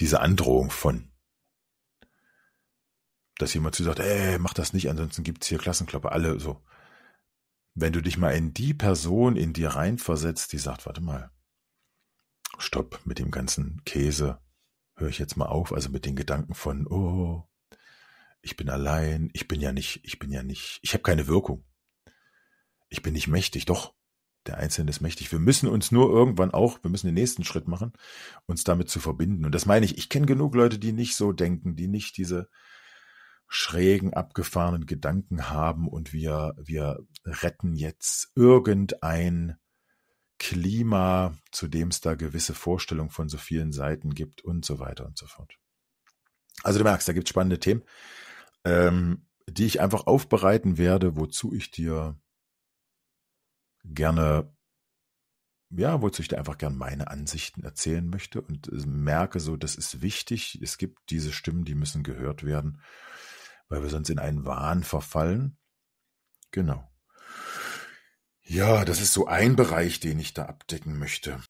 diese Androhung von. Dass jemand zu sagt, ey, mach das nicht, ansonsten gibt es hier Klassenklappe, alle so. Wenn du dich mal in die Person in dir reinversetzt, die sagt, warte mal, stopp mit dem ganzen Käse, höre ich jetzt mal auf, also mit den Gedanken von, oh, ich bin allein, ich bin ja nicht, ich bin ja nicht, ich habe keine Wirkung. Ich bin nicht mächtig, doch, der Einzelne ist mächtig. Wir müssen uns nur irgendwann auch, wir müssen den nächsten Schritt machen, uns damit zu verbinden. Und das meine ich, ich kenne genug Leute, die nicht so denken, die nicht diese schrägen, abgefahrenen Gedanken haben und wir, wir retten jetzt irgendein Klima, zu dem es da gewisse Vorstellungen von so vielen Seiten gibt und so weiter und so fort. Also du merkst, da gibt es spannende Themen, ähm, die ich einfach aufbereiten werde, wozu ich dir gerne, ja, wozu ich dir einfach gerne meine Ansichten erzählen möchte und äh, merke so, das ist wichtig. Es gibt diese Stimmen, die müssen gehört werden, weil wir sonst in einen Wahn verfallen. Genau. Ja, das ist so ein Bereich, den ich da abdecken möchte.